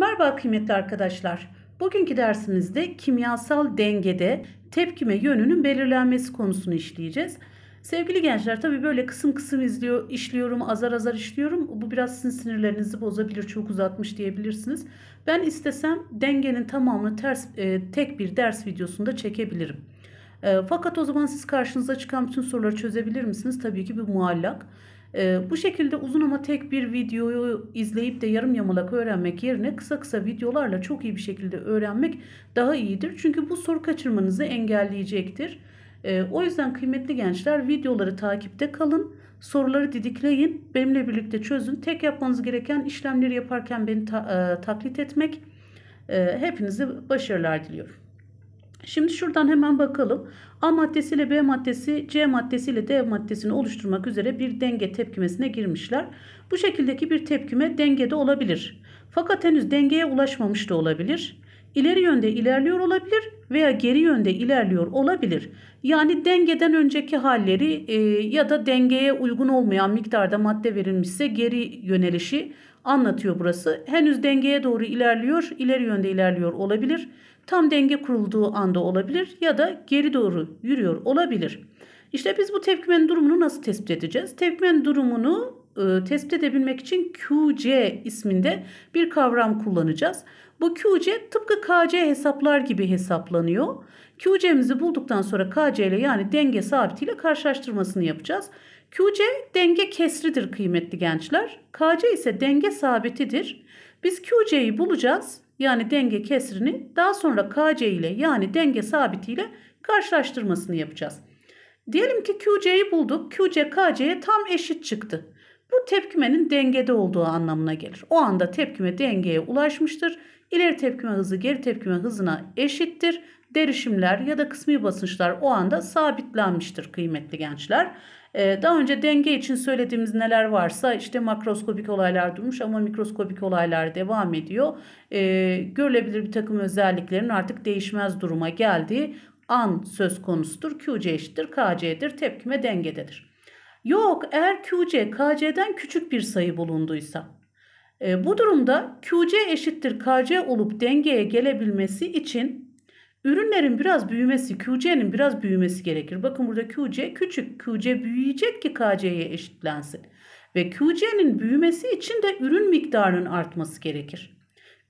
Merhaba kıymetli arkadaşlar. Bugünkü dersimizde kimyasal dengede tepkime yönünün belirlenmesi konusunu işleyeceğiz. Sevgili gençler tabi böyle kısım kısım izliyor, işliyorum, azar azar işliyorum. Bu biraz sizin sinirlerinizi bozabilir, çok uzatmış diyebilirsiniz. Ben istesem dengenin tamamını ters, e, tek bir ders videosunda çekebilirim. E, fakat o zaman siz karşınıza çıkan bütün soruları çözebilir misiniz? Tabii ki bir muallak. E, bu şekilde uzun ama tek bir videoyu izleyip de yarım yamalak öğrenmek yerine kısa kısa videolarla çok iyi bir şekilde öğrenmek daha iyidir. Çünkü bu soru kaçırmanızı engelleyecektir. E, o yüzden kıymetli gençler videoları takipte kalın. Soruları didikleyin. Benimle birlikte çözün. Tek yapmanız gereken işlemleri yaparken beni ta, e, taklit etmek. E, hepinize başarılar diliyorum. Şimdi şuradan hemen bakalım. A maddesiyle B maddesi, C maddesiyle D maddesini oluşturmak üzere bir denge tepkimesine girmişler. Bu şekildeki bir tepkime dengede olabilir. Fakat henüz dengeye ulaşmamış da olabilir. İleri yönde ilerliyor olabilir veya geri yönde ilerliyor olabilir. Yani dengeden önceki halleri e, ya da dengeye uygun olmayan miktarda madde verilmişse geri yönelişi anlatıyor burası. Henüz dengeye doğru ilerliyor, ileri yönde ilerliyor olabilir. Tam denge kurulduğu anda olabilir ya da geri doğru yürüyor olabilir. İşte biz bu tepkimenin durumunu nasıl tespit edeceğiz? Tepkimenin durumunu e, tespit edebilmek için QC isminde bir kavram kullanacağız. Bu QC tıpkı KC hesaplar gibi hesaplanıyor. QC'mizi bulduktan sonra KC ile yani denge sabitiyle karşılaştırmasını yapacağız. QC denge kesridir kıymetli gençler. KC ise denge sabitidir. Biz QC'yi bulacağız. Yani denge kesrini daha sonra KC ile yani denge sabitiyle karşılaştırmasını yapacağız. Diyelim ki QC'yi bulduk. QC KC'ye tam eşit çıktı. Bu tepkimenin dengede olduğu anlamına gelir. O anda tepkime dengeye ulaşmıştır. İleri tepkime hızı geri tepkime hızına eşittir. Derişimler ya da kısmi basınçlar o anda sabitlenmiştir kıymetli gençler. Ee, daha önce denge için söylediğimiz neler varsa işte makroskopik olaylar durmuş ama mikroskopik olaylar devam ediyor. Ee, görülebilir bir takım özelliklerin artık değişmez duruma geldiği an söz konusudur. QC eşittir KC'dir tepkime dengededir. Yok eğer QC KC'den küçük bir sayı bulunduysa e, bu durumda QC eşittir KC olup dengeye gelebilmesi için ürünlerin biraz büyümesi, QC'nin biraz büyümesi gerekir. Bakın burada QC küçük, QC büyüyecek ki KC'ye eşitlensin. Ve QC'nin büyümesi için de ürün miktarının artması gerekir.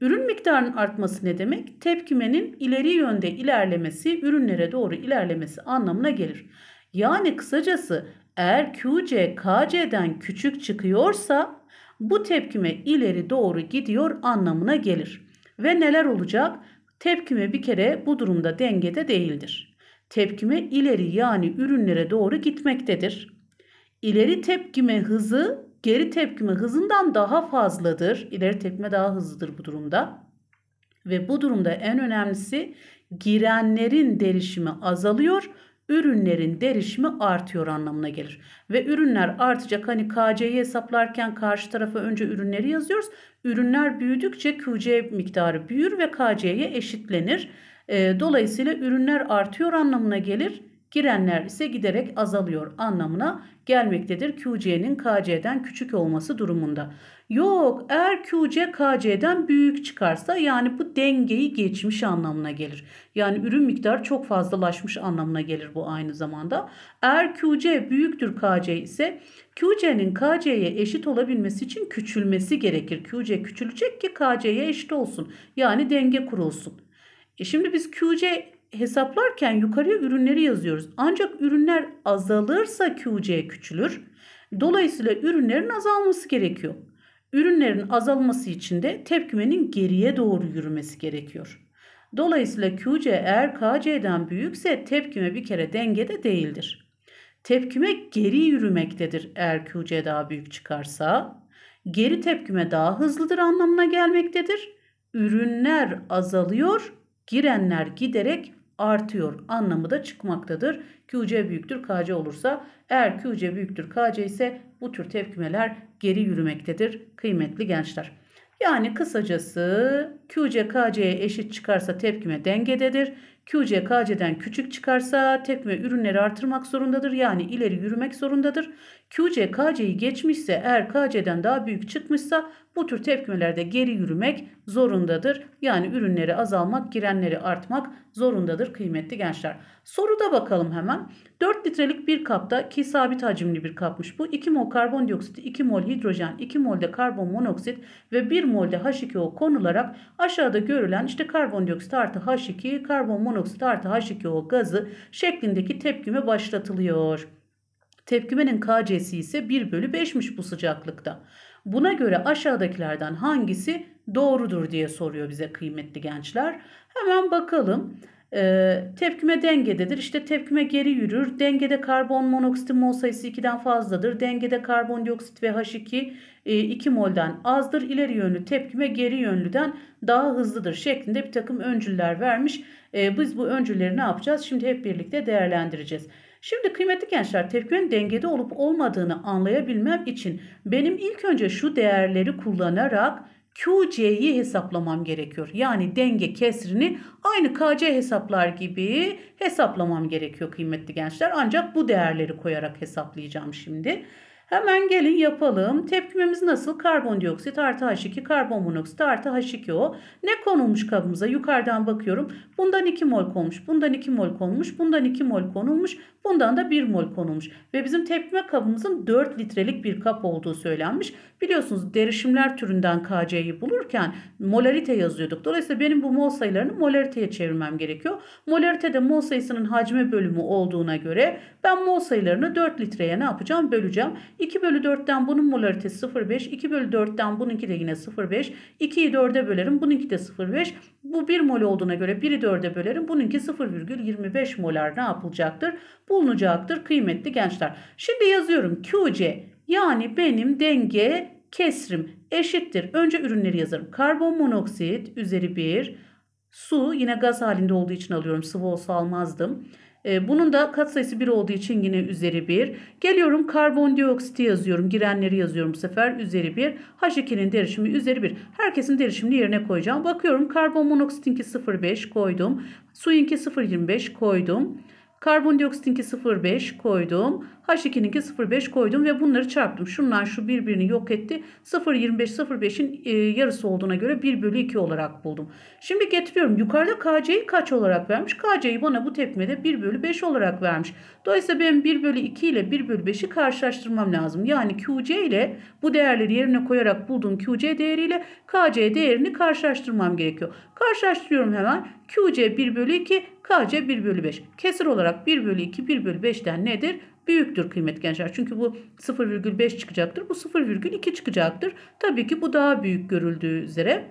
Ürün miktarının artması ne demek? Tepkimenin ileri yönde ilerlemesi, ürünlere doğru ilerlemesi anlamına gelir. Yani kısacası eğer QC KC'den küçük çıkıyorsa bu tepkime ileri doğru gidiyor anlamına gelir. Ve neler olacak? Tepkime bir kere bu durumda dengede değildir. Tepkime ileri yani ürünlere doğru gitmektedir. İleri tepkime hızı geri tepkime hızından daha fazladır. İleri tepkime daha hızlıdır bu durumda. Ve bu durumda en önemlisi girenlerin derişimi azalıyor ürünlerin derişimi artıyor anlamına gelir. Ve ürünler artacak hani KC'yi hesaplarken karşı tarafa önce ürünleri yazıyoruz. Ürünler büyüdükçe QC miktarı büyür ve KC'ye eşitlenir. Dolayısıyla ürünler artıyor anlamına gelir. Girenler ise giderek azalıyor anlamına gelmektedir. QC'nin KC'den küçük olması durumunda. Yok eğer QC KC'den büyük çıkarsa yani bu dengeyi geçmiş anlamına gelir. Yani ürün miktarı çok fazlalaşmış anlamına gelir bu aynı zamanda. Eğer QC büyüktür KC ise QC'nin KC'ye eşit olabilmesi için küçülmesi gerekir. QC küçülecek ki KC'ye eşit olsun. Yani denge kurulsun. E şimdi biz QC hesaplarken yukarıya ürünleri yazıyoruz. Ancak ürünler azalırsa QC küçülür. Dolayısıyla ürünlerin azalması gerekiyor. Ürünlerin azalması için de tepkimenin geriye doğru yürümesi gerekiyor. Dolayısıyla QC eğer KC'den büyükse tepkime bir kere dengede değildir. Tepkime geri yürümektedir eğer QC daha büyük çıkarsa. Geri tepkime daha hızlıdır anlamına gelmektedir. Ürünler azalıyor, girenler giderek artıyor anlamı da çıkmaktadır. QC büyüktür KC olursa eğer QC büyüktür KC ise bu tür tepkimeler geri yürümektedir kıymetli gençler. Yani kısacası QC KC'ye eşit çıkarsa tepkime dengededir. QC KC'den küçük çıkarsa tepkime ürünleri artırmak zorundadır. Yani ileri yürümek zorundadır. QC KC'yi geçmişse eğer KC'den daha büyük çıkmışsa bu tür tepkimelerde geri yürümek zorundadır. Yani ürünleri azalmak, girenleri artmak zorundadır kıymetli gençler. Soruda bakalım hemen. 4 litrelik bir kapta ki sabit hacimli bir kapmış bu. 2 mol karbondioksit, 2 mol hidrojen, 2 mol de karbon monoksit ve 1 mol de H2O konularak Aşağıda görülen işte karbondioksit artı H2, karbon monoksit artı H2O gazı şeklindeki tepkime başlatılıyor. Tepkimenin Kc'si ise 1 bölü 5'miş bu sıcaklıkta. Buna göre aşağıdakilerden hangisi doğrudur diye soruyor bize kıymetli gençler. Hemen bakalım. E, tepkime dengededir. İşte tepkime geri yürür. Dengede karbon monoksitin mol sayısı 2'den fazladır. Dengede karbondioksit ve H2 e, 2 molden azdır. İleri yönlü tepkime geri yönlüden daha hızlıdır şeklinde bir takım öncüller vermiş. E, biz bu öncülleri ne yapacağız? Şimdi hep birlikte değerlendireceğiz. Şimdi kıymetli gençler tepkimenin dengede olup olmadığını anlayabilmem için benim ilk önce şu değerleri kullanarak QC'yi hesaplamam gerekiyor. Yani denge kesrini aynı KC hesaplar gibi hesaplamam gerekiyor kıymetli gençler. Ancak bu değerleri koyarak hesaplayacağım şimdi. Hemen gelin yapalım. Tepkimemiz nasıl? Karbondioksit artı H2, karbon monoksit artı H2O. Ne konulmuş kabımıza? Yukarıdan bakıyorum. Bundan 2 mol konmuş, bundan 2 mol konmuş, bundan 2 mol konulmuş, bundan da 1 mol konulmuş. Ve bizim tepkime kabımızın 4 litrelik bir kap olduğu söylenmiş. Biliyorsunuz derişimler türünden KC'yi bulurken molarite yazıyorduk. Dolayısıyla benim bu mol sayılarını molariteye çevirmem gerekiyor. Molaritede mol sayısının hacme bölümü olduğuna göre ben mol sayılarını 4 litreye ne yapacağım? Böleceğim. 2 bölü 4'ten bunun molaritesi 0,5. 2 bölü 4'ten bununki de yine 0,5. 2'yi 4'e bölerim. Bununki de 0,5. Bu 1 mol olduğuna göre 1'i 4'e bölerim. Bununki 0,25 molar ne yapılacaktır? Bulunacaktır kıymetli gençler. Şimdi yazıyorum QC yani benim denge kesrim eşittir. Önce ürünleri yazarım. Karbon monoksit üzeri 1. Su yine gaz halinde olduğu için alıyorum. Sıvı olsa almazdım. Ee, bunun da katsayısı 1 olduğu için yine üzeri 1. Geliyorum karbondioksiti yazıyorum. Girenleri yazıyorum bu sefer. Üzeri 1. H2'nin derişimi üzeri 1. Herkesin derişimini yerine koyacağım. Bakıyorum karbon monoksitinki 0,5 koydum. Suyunki 0,25 koydum. Karbondioksitinki 0,5 koydum. H2'ninki 0,5 koydum ve bunları çarptım. Şundan şu birbirini yok etti. 0,25 0,5'in e, yarısı olduğuna göre 1 bölü 2 olarak buldum. Şimdi getiriyorum. Yukarıda KC'yi kaç olarak vermiş? KC'yi bana bu tepmede 1 bölü 5 olarak vermiş. Dolayısıyla ben 1 bölü 2 ile 1 bölü 5'i karşılaştırmam lazım. Yani QC ile bu değerleri yerine koyarak bulduğum QC değeriyle KC değerini karşılaştırmam gerekiyor. Karşılaştırıyorum hemen. QC 1 bölü 2, KC 1 bölü 5. Kesir olarak 1 bölü 2, 1 bölü 5'ten nedir? büyüktür kıymet gençler. Çünkü bu 0,5 çıkacaktır. Bu 0,2 çıkacaktır. Tabii ki bu daha büyük görüldüğü üzere.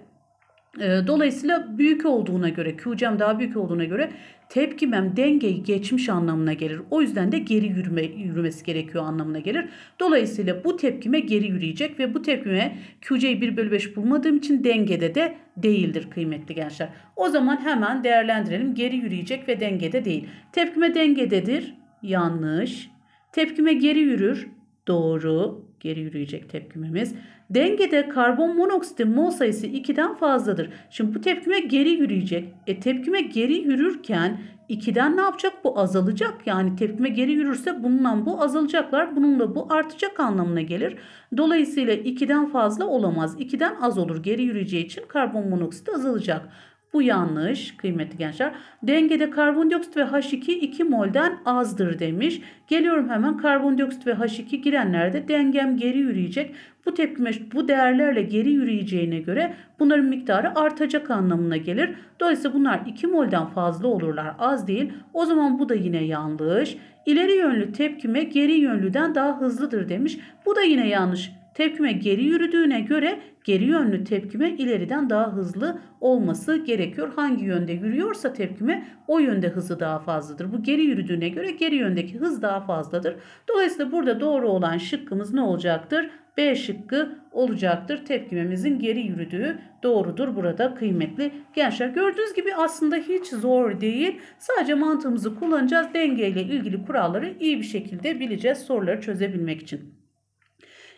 E, dolayısıyla büyük olduğuna göre, Q'cem daha büyük olduğuna göre tepkimem dengeyi geçmiş anlamına gelir. O yüzden de geri yürüme, yürümesi gerekiyor anlamına gelir. Dolayısıyla bu tepkime geri yürüyecek ve bu tepkime Qc'yi 1 bölü 5 bulmadığım için dengede de değildir kıymetli gençler. O zaman hemen değerlendirelim. Geri yürüyecek ve dengede değil. Tepkime dengededir. Yanlış. Tepkime geri yürür. Doğru. Geri yürüyecek tepkimemiz. Dengede karbon monoksitin mol sayısı 2'den fazladır. Şimdi bu tepkime geri yürüyecek. E tepkime geri yürürken 2'den ne yapacak? Bu azalacak. Yani tepkime geri yürürse bununla bu azalacaklar. Bununla bu artacak anlamına gelir. Dolayısıyla 2'den fazla olamaz. 2'den az olur. Geri yürüyeceği için karbon monoksit azalacak. Bu yanlış kıymetli gençler. Dengede karbondioksit ve H2 2 molden azdır demiş. Geliyorum hemen karbondioksit ve H2 girenlerde dengem geri yürüyecek. Bu tepkime bu değerlerle geri yürüyeceğine göre bunların miktarı artacak anlamına gelir. Dolayısıyla bunlar 2 molden fazla olurlar az değil. O zaman bu da yine yanlış. İleri yönlü tepkime geri yönlüden daha hızlıdır demiş. Bu da yine yanlış. Tepkime geri yürüdüğüne göre geri yönlü tepkime ileriden daha hızlı olması gerekiyor. Hangi yönde yürüyorsa tepkime o yönde hızı daha fazladır. Bu geri yürüdüğüne göre geri yöndeki hız daha fazladır. Dolayısıyla burada doğru olan şıkkımız ne olacaktır? B şıkkı olacaktır. Tepkimemizin geri yürüdüğü doğrudur burada kıymetli gençler. Gördüğünüz gibi aslında hiç zor değil. Sadece mantığımızı kullanacağız. Denge ile ilgili kuralları iyi bir şekilde bileceğiz soruları çözebilmek için.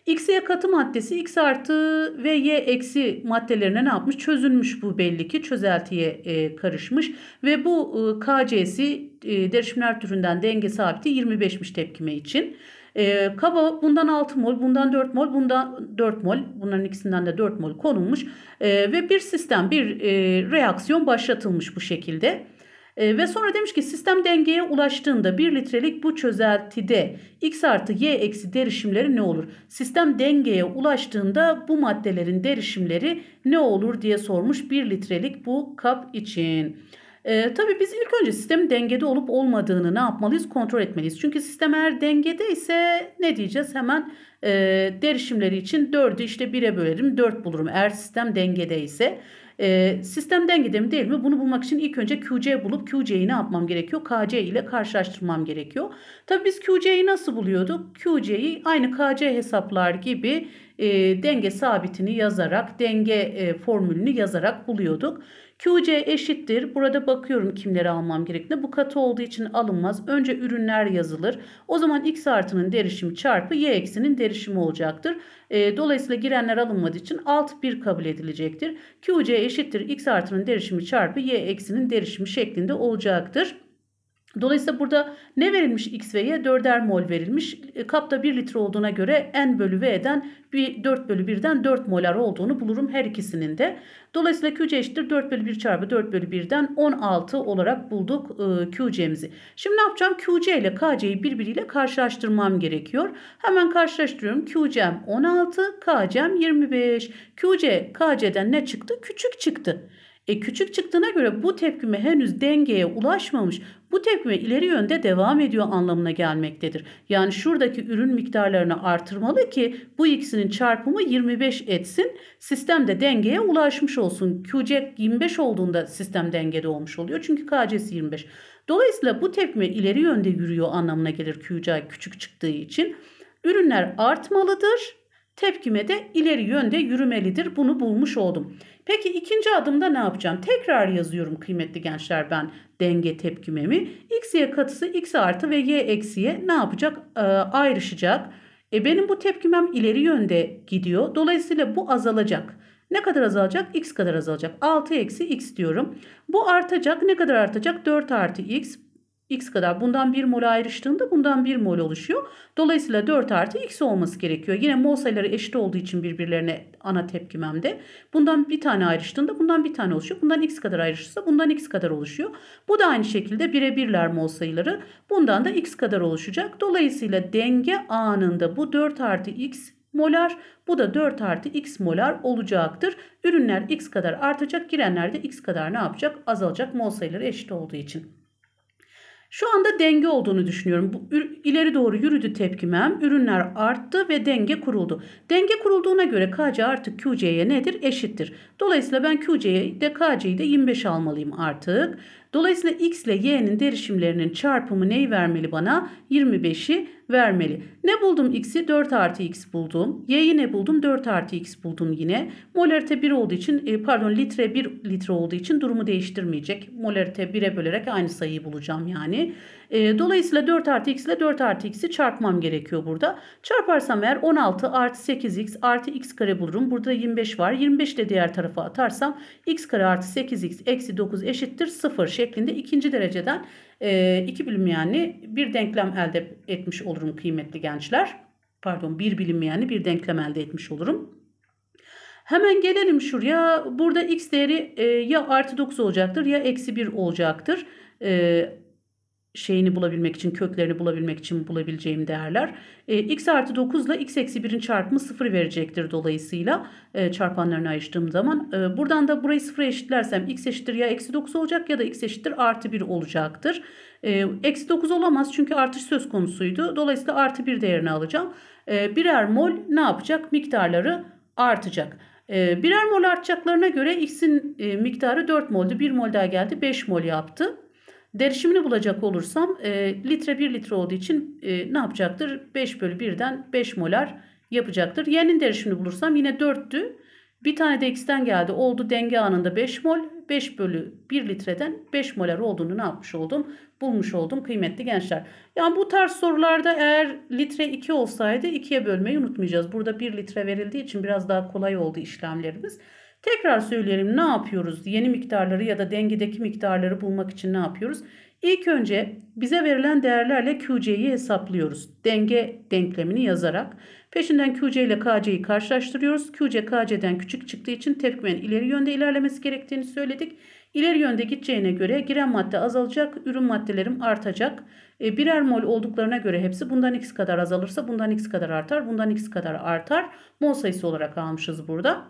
X'e katı maddesi X artı ve Y eksi maddelerine ne yapmış? Çözülmüş bu belli ki çözeltiye e, karışmış ve bu e, KC'si e, derişimler türünden denge sabiti 25'miş tepkime için. E, kaba bundan 6 mol, bundan 4 mol, bundan 4 mol, bunların ikisinden de 4 mol konulmuş e, ve bir sistem, bir e, reaksiyon başlatılmış bu şekilde. E, ve sonra demiş ki sistem dengeye ulaştığında 1 litrelik bu çözeltide x artı y eksi derişimleri ne olur? Sistem dengeye ulaştığında bu maddelerin derişimleri ne olur diye sormuş 1 litrelik bu kap için. E, tabii biz ilk önce sistemin dengede olup olmadığını ne yapmalıyız? Kontrol etmeliyiz. Çünkü sistem eğer dengede ise ne diyeceğiz? Hemen e, derişimleri için 4'ü işte 1'e bölerim 4 bulurum. Eğer sistem dengede ise e, sistemden gidelim değil mi? Bunu bulmak için ilk önce QC bulup QC'yi ne yapmam gerekiyor? KC ile karşılaştırmam gerekiyor. Tabii biz QC'yi nasıl buluyorduk? QC'yi aynı KC hesaplar gibi e, denge sabitini yazarak, denge e, formülünü yazarak buluyorduk. QC eşittir. Burada bakıyorum kimleri almam gerekli. Bu katı olduğu için alınmaz. Önce ürünler yazılır. O zaman X artının derişimi çarpı Y eksinin derişimi olacaktır. E, dolayısıyla girenler alınmadığı için alt 1 kabul edilecektir. QC eşittir. X artının derişimi çarpı Y eksinin derişimi şeklinde olacaktır. Dolayısıyla burada ne verilmiş X ve Y? 4'er mol verilmiş. E, kapta 1 litre olduğuna göre N bölü V'den 4 bölü 1'den 4 molar olduğunu bulurum her ikisinin de. Dolayısıyla QC eşittir 4 bölü 1 çarpı 4 bölü 1'den 16 olarak bulduk e, QC'mizi. Şimdi ne yapacağım? QC ile KC'yi birbiriyle karşılaştırmam gerekiyor. Hemen karşılaştırıyorum. QC'm 16, KC'm 25. QC, KC'den ne çıktı? Küçük çıktı. E küçük çıktığına göre bu tepkime henüz dengeye ulaşmamış. Bu tepkime ileri yönde devam ediyor anlamına gelmektedir. Yani şuradaki ürün miktarlarını artırmalı ki bu ikisinin çarpımı 25 etsin. Sistem de dengeye ulaşmış olsun. QC 25 olduğunda sistem dengede olmuş oluyor. Çünkü KC'si 25. Dolayısıyla bu tepkime ileri yönde yürüyor anlamına gelir QC küçük çıktığı için. Ürünler artmalıdır Tepkime de ileri yönde yürümelidir. Bunu bulmuş oldum. Peki ikinci adımda ne yapacağım? Tekrar yazıyorum kıymetli gençler ben denge tepkimemi. X katısı x artı ve y eksiye ne yapacak? Ee, ayrışacak. E benim bu tepkimem ileri yönde gidiyor. Dolayısıyla bu azalacak. Ne kadar azalacak? X kadar azalacak. 6 eksi x diyorum. Bu artacak. Ne kadar artacak? 4 artı x x kadar. Bundan 1 mol ayrıştığında bundan 1 mol oluşuyor. Dolayısıyla 4 artı x olması gerekiyor. Yine mol sayıları eşit olduğu için birbirlerine ana tepkimemde. Bundan bir tane ayrıştığında bundan bir tane oluşuyor. Bundan x kadar ayrışırsa bundan x kadar oluşuyor. Bu da aynı şekilde bire birler mol sayıları. Bundan da x kadar oluşacak. Dolayısıyla denge anında bu 4 artı x molar. Bu da 4 artı x molar olacaktır. Ürünler x kadar artacak. Girenler de x kadar ne yapacak? Azalacak mol sayıları eşit olduğu için. Şu anda denge olduğunu düşünüyorum. Bu, ileri doğru yürüdü tepkimem. Ürünler arttı ve denge kuruldu. Denge kurulduğuna göre KC artık QC'ye nedir? Eşittir. Dolayısıyla ben QC'de KC'yi de 25 almalıyım artık. Dolayısıyla x ile y'nin derişimlerinin çarpımı neyi vermeli bana? 25'i vermeli. Ne buldum x'i? 4 artı x buldum. Y'yi ne buldum? 4 artı x buldum yine. Molarite 1 olduğu için e, pardon litre 1 litre olduğu için durumu değiştirmeyecek. Molarite 1'e bölerek aynı sayıyı bulacağım yani. E, dolayısıyla 4 artı x ile 4 artı x'i çarpmam gerekiyor burada. Çarparsam eğer 16 artı 8x artı x kare bulurum. Burada 25 var. 25 de diğer tarafa atarsam x kare artı 8x eksi 9 eşittir 0 şeklinde ikinci dereceden e, 2 bilim yani bir denklem elde etmiş olurum kıymetli gençler. Pardon bir bilim yani bir denklem elde etmiş olurum. Hemen gelelim şuraya. Burada x değeri e, ya artı 9 olacaktır ya eksi 1 olacaktır. E, şeyini bulabilmek için, köklerini bulabilmek için bulabileceğim değerler. E, x artı 9 ile x eksi 1'in çarpımı 0 verecektir dolayısıyla e, çarpanlarını ayırdığım zaman. E, buradan da burayı 0'a eşitlersem x eşittir ya eksi 9 olacak ya da x eşittir artı 1 olacaktır. E, eksi 9 olamaz çünkü artış söz konusuydu. Dolayısıyla artı 1 değerini alacağım. E, birer mol ne yapacak? Miktarları artacak. E, birer mol artacaklarına göre x'in e, miktarı 4 moldu. 1 mol daha geldi 5 mol yaptı. Derişimini bulacak olursam e, litre 1 litre olduğu için e, ne yapacaktır? 5 bölü 1'den 5 molar yapacaktır. Y'nin derişimini bulursam yine 4'tü. Bir tane de x'ten geldi. Oldu denge anında 5 mol. 5 bölü 1 litreden 5 molar olduğunu ne yapmış oldum? Bulmuş oldum kıymetli gençler. Yani bu tarz sorularda eğer litre 2 olsaydı 2'ye bölmeyi unutmayacağız. Burada 1 litre verildiği için biraz daha kolay oldu işlemlerimiz. Tekrar söyleyelim ne yapıyoruz? Yeni miktarları ya da dengedeki miktarları bulmak için ne yapıyoruz? İlk önce bize verilen değerlerle QC'yi hesaplıyoruz. Denge denklemini yazarak. Peşinden QC ile KC'yi karşılaştırıyoruz. QC KC'den küçük çıktığı için tepkimenin ileri yönde ilerlemesi gerektiğini söyledik. İleri yönde gideceğine göre giren madde azalacak, ürün maddelerim artacak. E, birer mol olduklarına göre hepsi bundan x kadar azalırsa bundan x kadar artar, bundan x kadar artar. Mol sayısı olarak almışız burada.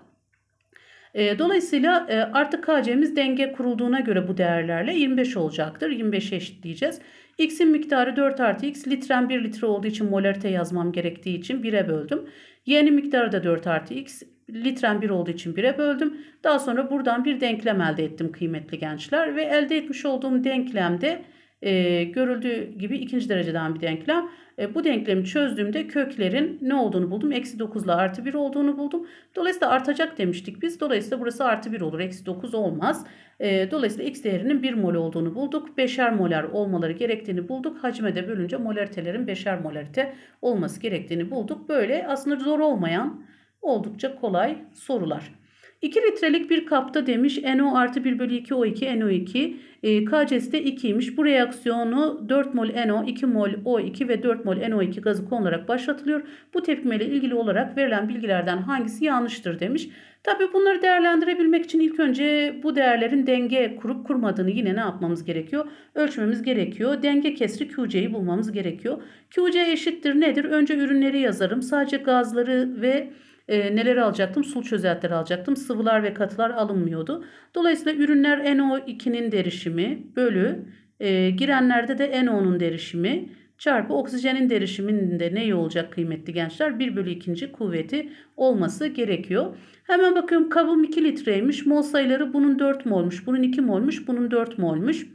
E, dolayısıyla e, artık KC'miz denge kurulduğuna göre bu değerlerle 25 olacaktır. 25 eşitleyeceğiz. X'in miktarı 4 artı X. litren 1 litre olduğu için molarite yazmam gerektiği için 1'e böldüm. Y'nin miktarı da 4 artı X. litren 1 olduğu için 1'e böldüm. Daha sonra buradan bir denklem elde ettim kıymetli gençler. Ve elde etmiş olduğum denklemde e, görüldüğü gibi ikinci dereceden bir denklem. E, bu denklemi çözdüğümde köklerin ne olduğunu buldum. Eksi 9 ile artı 1 olduğunu buldum. Dolayısıyla artacak demiştik biz. Dolayısıyla burası artı 1 olur. Eksi 9 olmaz. E, dolayısıyla x değerinin 1 mol olduğunu bulduk. 5'er molar olmaları gerektiğini bulduk. Hacme de bölünce molaritelerin 5'er molarite olması gerektiğini bulduk. Böyle aslında zor olmayan oldukça kolay sorular. 2 litrelik bir kapta demiş NO artı 1 bölü 2 O2 NO2. E, ee, KCS de 2'ymiş. Bu reaksiyonu 4 mol NO, 2 mol O2 ve 4 mol NO2 gazı konularak başlatılıyor. Bu tepkimeyle ilgili olarak verilen bilgilerden hangisi yanlıştır demiş. Tabi bunları değerlendirebilmek için ilk önce bu değerlerin denge kurup kurmadığını yine ne yapmamız gerekiyor? Ölçmemiz gerekiyor. Denge kesri QC'yi bulmamız gerekiyor. QC eşittir nedir? Önce ürünleri yazarım. Sadece gazları ve e, neler alacaktım? Sul çözeltiler alacaktım. Sıvılar ve katılar alınmıyordu. Dolayısıyla ürünler NO2'nin derişimi bölü e, girenlerde de NO'nun derişimi çarpı oksijenin derişiminde ne olacak kıymetli gençler? 1 bölü 2. kuvveti olması gerekiyor. Hemen bakıyorum kabım 2 litreymiş. Mol sayıları bunun 4 molmuş, bunun 2 molmuş, bunun 4 molmuş.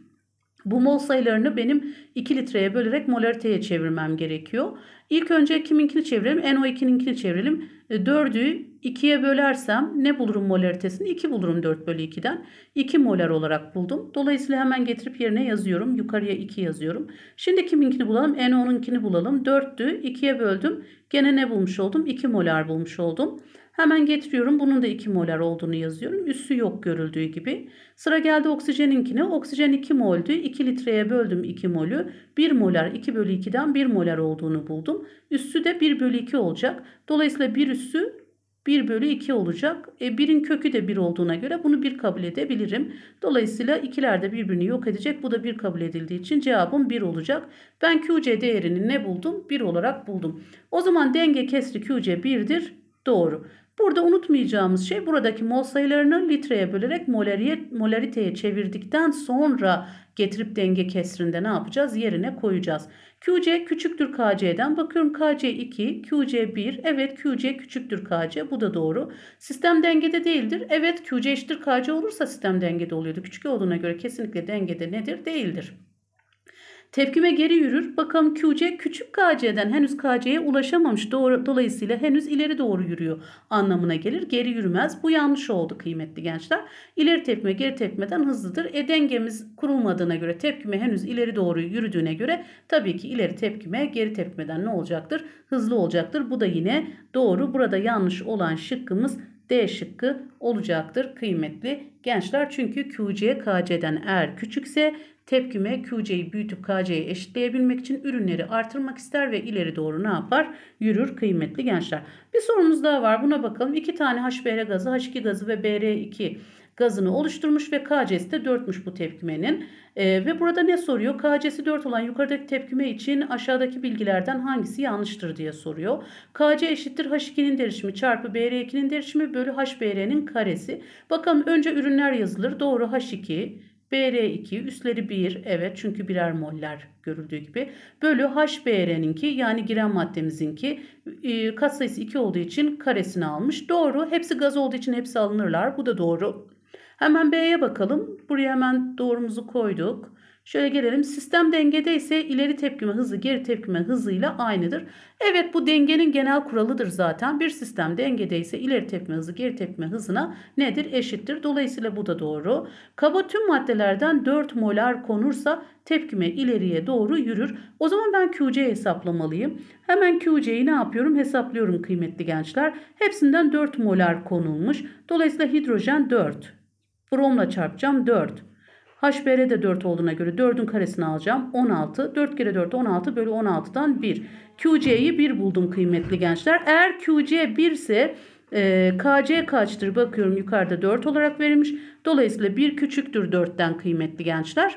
Bu mol sayılarını benim 2 litreye bölerek molariteye çevirmem gerekiyor. İlk önce kiminkini çevirelim? NO2'ninkini çevirelim. 4'ü e, 2'ye bölersem ne bulurum molaritesini? 2 bulurum 4 bölü 2'den. 2 molar olarak buldum. Dolayısıyla hemen getirip yerine yazıyorum. Yukarıya 2 yazıyorum. Şimdi kiminkini bulalım? NO'nunkini bulalım. 4'tü 2'ye böldüm. Gene ne bulmuş oldum? 2 molar bulmuş oldum. Hemen getiriyorum. Bunun da 2 molar olduğunu yazıyorum. Üssü yok görüldüğü gibi. Sıra geldi oksijeninkine. Oksijen 2 moldü. 2 litreye böldüm 2 molü. 1 molar 2 bölü 2'den 1 molar olduğunu buldum. Üssü de 1 bölü 2 olacak. Dolayısıyla bir üssü 1 bölü 2 olacak. E, 1'in kökü de 1 olduğuna göre bunu 1 kabul edebilirim. Dolayısıyla ikiler de birbirini yok edecek. Bu da 1 kabul edildiği için cevabım 1 olacak. Ben QC değerini ne buldum? 1 olarak buldum. O zaman denge kesri QC 1'dir. Doğru. Burada unutmayacağımız şey buradaki mol sayılarını litreye bölerek molariye, molariteye çevirdikten sonra getirip denge kesrinde ne yapacağız? Yerine koyacağız. QC küçüktür KC'den. Bakıyorum KC 2, QC 1. Evet QC küçüktür KC. Bu da doğru. Sistem dengede değildir. Evet QC eşittir KC olursa sistem dengede oluyordu. Küçük olduğuna göre kesinlikle dengede nedir? Değildir. Tepkime geri yürür. Bakalım QC küçük KC'den henüz KC'ye ulaşamamış. Doğru, dolayısıyla henüz ileri doğru yürüyor anlamına gelir. Geri yürümez. Bu yanlış oldu kıymetli gençler. İleri tepkime geri tepkimeden hızlıdır. E dengemiz kurulmadığına göre tepkime henüz ileri doğru yürüdüğüne göre tabii ki ileri tepkime geri tepkimeden ne olacaktır? Hızlı olacaktır. Bu da yine doğru. Burada yanlış olan şıkkımız D şıkkı olacaktır kıymetli gençler. Çünkü QC KC'den eğer küçükse Tepkime QC'yi büyütüp KC'ye eşitleyebilmek için ürünleri artırmak ister ve ileri doğru ne yapar? Yürür kıymetli gençler. Bir sorumuz daha var buna bakalım. 2 tane HBr gazı, H2 gazı ve BR2 gazını oluşturmuş ve KC'si de 4'müş bu tepkimenin. E, ve burada ne soruyor? KC'si 4 olan yukarıdaki tepkime için aşağıdaki bilgilerden hangisi yanlıştır diye soruyor. KC eşittir H2'nin derişimi çarpı BR2'nin derişimi bölü HBR'nin karesi. Bakalım önce ürünler yazılır. Doğru H2 BR2 üstleri 1 evet çünkü birer moller görüldüğü gibi. Bölü HBR'ninki yani giren maddemizinki e, katsayısı 2 olduğu için karesini almış. Doğru hepsi gaz olduğu için hepsi alınırlar bu da doğru. Hemen B'ye bakalım. Buraya hemen doğrumuzu koyduk. Şöyle gelelim. Sistem dengede ise ileri tepkime hızı geri tepkime hızıyla aynıdır. Evet bu dengenin genel kuralıdır zaten. Bir sistem dengede ise ileri tepkime hızı geri tepkime hızına nedir? Eşittir. Dolayısıyla bu da doğru. Kaba tüm maddelerden 4 molar konursa tepkime ileriye doğru yürür. O zaman ben QC hesaplamalıyım. Hemen QC'yi ne yapıyorum? Hesaplıyorum kıymetli gençler. Hepsinden 4 molar konulmuş. Dolayısıyla hidrojen 4. Bromla çarpacağım 4. HBR de 4 olduğuna göre 4'ün karesini alacağım. 16. 4 kere 4 16 bölü 16'dan 1. QC'yi 1 buldum kıymetli gençler. Eğer QC 1 ise e, KC kaçtır? Bakıyorum yukarıda 4 olarak verilmiş. Dolayısıyla 1 küçüktür 4'ten kıymetli gençler.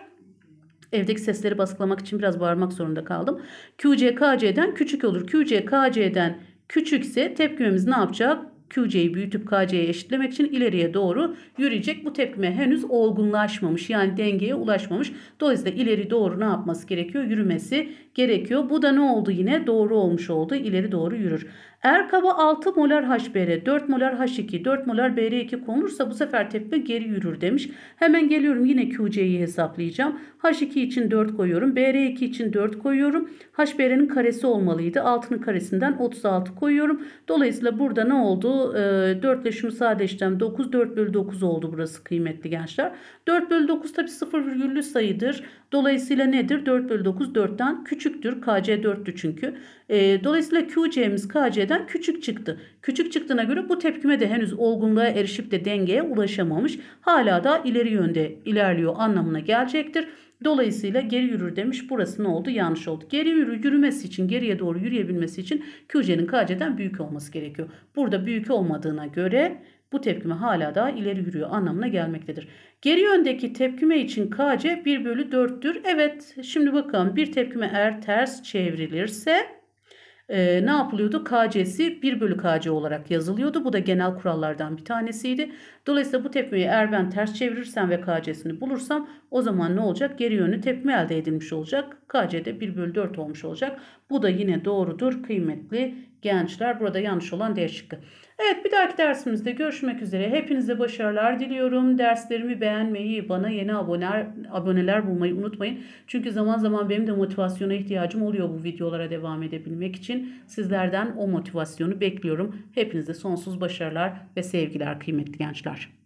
Evdeki sesleri baskılamak için biraz bağırmak zorunda kaldım. QC KC'den küçük olur. QC KC'den küçükse tepkimemiz ne yapacak? QC'yi büyütüp KC'ye eşitlemek için ileriye doğru yürüyecek. Bu tepkime henüz olgunlaşmamış yani dengeye ulaşmamış. Dolayısıyla ileri doğru ne yapması gerekiyor? Yürümesi gerekiyor. Bu da ne oldu yine? Doğru olmuş oldu. İleri doğru yürür. Eğer kaba 6 molar HBr, 4 molar H2, 4 molar Br2 konulursa bu sefer tepme geri yürür demiş. Hemen geliyorum yine QC'yi hesaplayacağım. H2 için 4 koyuyorum. Br2 için 4 koyuyorum. HBr'nin karesi olmalıydı. 6'nın karesinden 36 koyuyorum. Dolayısıyla burada ne oldu? 4 ee, ile şunu sadeleştireceğim. 9, 4 bölü 9 oldu burası kıymetli gençler. 4 bölü 9 tabi 0 virgüllü sayıdır. Dolayısıyla nedir? 4 bölü 9 4'ten küçüktür. KC 4'tü çünkü. E, dolayısıyla QC'miz KC'den küçük çıktı. Küçük çıktığına göre bu tepkime de henüz olgunluğa erişip de dengeye ulaşamamış. Hala da ileri yönde ilerliyor anlamına gelecektir. Dolayısıyla geri yürür demiş. Burası ne oldu? Yanlış oldu. Geri yürü, yürümesi için, geriye doğru yürüyebilmesi için QC'nin KC'den büyük olması gerekiyor. Burada büyük olmadığına göre bu tepkime hala daha ileri yürüyor anlamına gelmektedir. Geri yöndeki tepkime için KC 1 bölü 4'tür. Evet şimdi bakalım bir tepkime eğer ters çevrilirse e, ne yapılıyordu? KC'si 1 bölü KC olarak yazılıyordu. Bu da genel kurallardan bir tanesiydi. Dolayısıyla bu tepmeyi eğer ben ters çevirirsem ve KC'sini bulursam o zaman ne olacak? Geri yönlü tepme elde edilmiş olacak. Kc de 1 bölü 4 olmuş olacak. Bu da yine doğrudur kıymetli gençler. Burada yanlış olan D şıkkı. Evet bir dahaki dersimizde görüşmek üzere. Hepinize başarılar diliyorum. Derslerimi beğenmeyi, bana yeni aboneler, aboneler bulmayı unutmayın. Çünkü zaman zaman benim de motivasyona ihtiyacım oluyor bu videolara devam edebilmek için. Sizlerden o motivasyonu bekliyorum. Hepinize sonsuz başarılar ve sevgiler kıymetli gençler.